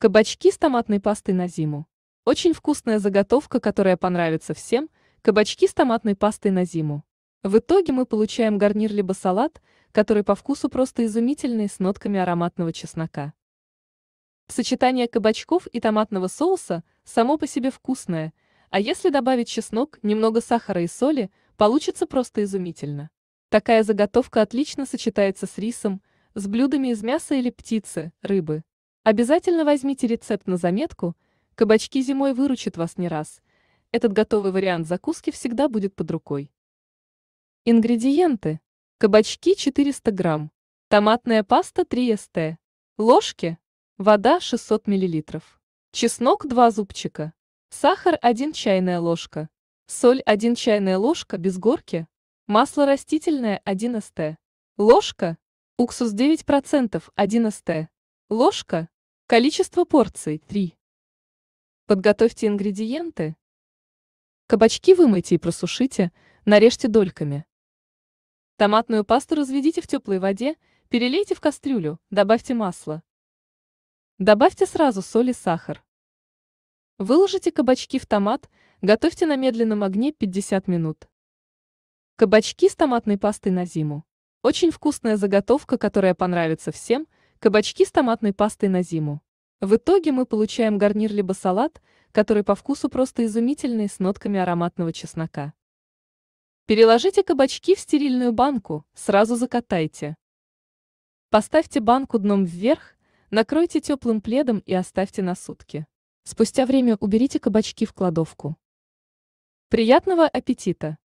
Кабачки с томатной пастой на зиму. Очень вкусная заготовка, которая понравится всем, кабачки с томатной пастой на зиму. В итоге мы получаем гарнир либо салат, который по вкусу просто изумительный с нотками ароматного чеснока. Сочетание кабачков и томатного соуса само по себе вкусное, а если добавить чеснок, немного сахара и соли, получится просто изумительно. Такая заготовка отлично сочетается с рисом, с блюдами из мяса или птицы, рыбы. Обязательно возьмите рецепт на заметку, кабачки зимой выручат вас не раз. Этот готовый вариант закуски всегда будет под рукой. Ингредиенты. Кабачки 400 грамм, томатная паста 3 ст, ложки, вода 600 миллилитров, чеснок 2 зубчика, сахар 1 чайная ложка, соль 1 чайная ложка без горки, масло растительное 1 ст, ложка, уксус 9% 1 ст, ложка, Количество порций – 3. Подготовьте ингредиенты. Кабачки вымойте и просушите, нарежьте дольками. Томатную пасту разведите в теплой воде, перелейте в кастрюлю, добавьте масло. Добавьте сразу соль и сахар. Выложите кабачки в томат, готовьте на медленном огне 50 минут. Кабачки с томатной пастой на зиму. Очень вкусная заготовка, которая понравится всем – кабачки с томатной пастой на зиму. В итоге мы получаем гарнир либо салат, который по вкусу просто изумительный с нотками ароматного чеснока. Переложите кабачки в стерильную банку, сразу закатайте. Поставьте банку дном вверх, накройте теплым пледом и оставьте на сутки. Спустя время уберите кабачки в кладовку. Приятного аппетита!